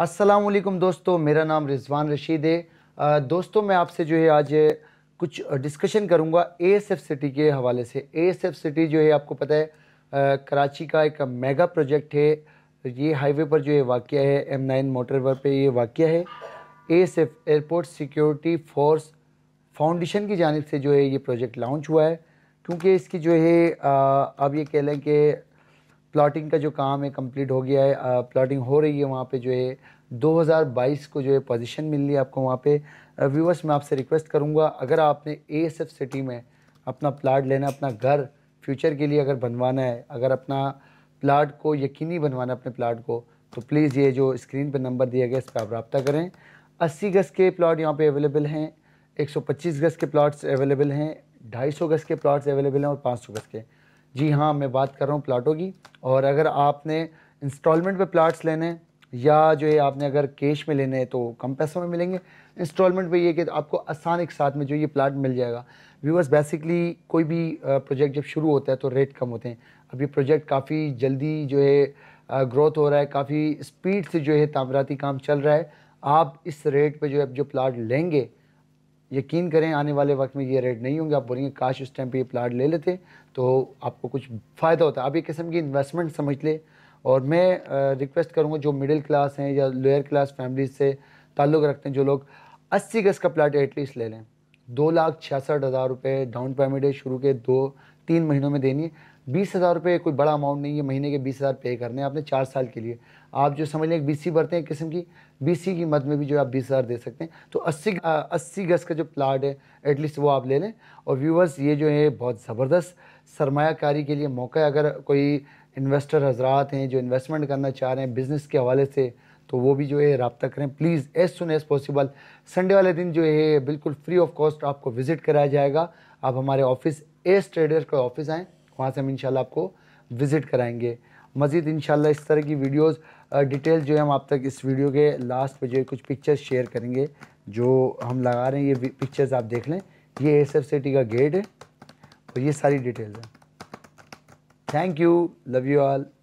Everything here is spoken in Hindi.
असलम दोस्तों मेरा नाम रिजवान रशीद है दोस्तों मैं आपसे जो है आज कुछ डिस्कशन करूंगा एफ़ सिटी के हवाले से एफ़ सिटी जो है आपको पता है कराची का एक मेगा प्रोजेक्ट है ये हाईवे पर जो है वाक़ है एम नाइन मोटरवे पर ये वाक़ है F airport security force foundation की जानब से जो है ये प्रोजेक्ट लॉन्च हुआ है क्योंकि इसकी जो है आप ये कह लें कि प्लाटिंग का जो काम है कंप्लीट हो गया है प्लाटिंग हो रही है वहाँ पे जो है 2022 को जो है पोजीशन मिल रही है आपको वहाँ पे व्यूवर्स मैं आपसे रिक्वेस्ट करूँगा अगर आपने ए एस एफ सिटी में अपना प्लाट लेना अपना घर फ्यूचर के लिए अगर बनवाना है अगर अपना प्लाट को यकीनी बनवाना अपने प्लाट को तो प्लीज़ ये जो स्क्रीन पर नंबर दिया गया इस पर आप रबता करें अस्सी गज़ के प्लाट यहाँ पर अवेलेबल हैं एक सौ पच्चीस गज़ के प्लाट्स अवेलेबल हैं ढाई सौ गज़ के प्लाट्स अवेलेबल हैं और पाँच सौ गज़ के जी हाँ मैं बात कर रहा हूँ प्लाटों की और अगर आपने इंस्टॉलमेंट पे प्लाट्स लेने या जो है आपने अगर कैश में लेने हैं तो कम पैसों में मिलेंगे इंस्टॉलमेंट पे ये कि आपको आसान एक साथ में जो ये प्लाट मिल जाएगा व्यूअर्स बेसिकली कोई भी प्रोजेक्ट जब शुरू होता है तो रेट कम होते हैं अब ये प्रोजेक्ट काफ़ी जल्दी जो है ग्रोथ हो रहा है काफ़ी स्पीड से जो है तामराती काम चल रहा है आप इस रेट पर जो है जो प्लाट लेंगे यकीन करें आने वाले वक्त में ये रेट नहीं होंगे आप बोलेंगे काश उस टाइम पे ये प्लाट ले लेते तो आपको कुछ फ़ायदा होता आप एक किस्म की इन्वेस्टमेंट समझ ले और मैं रिक्वेस्ट करूँगा जो मिडिल क्लास हैं या लोअर क्लास फैमिलीज से ताल्लुक़ रखते हैं जो लोग अस्सी गज़ का प्लाट एटलीस्ट ले लें दो लाख छियासठ हज़ार रुपये डाउन पेमेंट है शुरू के दो तीन महीनों में देनी है बीस हज़ार रुपये कोई बड़ा अमाउंट नहीं है महीने के बीस हज़ार पे करने हैं आपने चार साल के लिए आप जो समझ लें बी सी भरते हैं किस्म की बी सी की मद में भी जो आप बीस हज़ार दे सकते हैं तो अस्सी अस्सी गज़ का जो प्लाट है एटलीस्ट वो आप ले लें और व्यूवर्स ये जो है बहुत ज़बरदस्त सरमाकारी के लिए मौका है अगर कोई इन्वेस्टर हजरात हैं जो इन्वेस्टमेंट करना चाह रहे हैं बिज़नेस के हवाले से तो वो भी जो है रबता करें please as soon as possible Sunday वाले दिन जो है बिल्कुल फ्री ऑफ कॉस्ट आपको विज़िट कराया जाएगा आप हमारे ऑफिस एस ट्रेडर का ऑफिस आएँ वहाँ से हम इन आपको विज़िट कराएंगे मज़ीद इन इस तरह की वीडियोज़ डिटेल जो है हम आप तक इस वीडियो के लास्ट पर जो है कुछ पिक्चर्स शेयर करेंगे जो हम लगा रहे हैं ये पिक्चर्स आप देख लें ये एस एफ सिटी का गेट है और ये सारी डिटेल्स हैं thank you love you all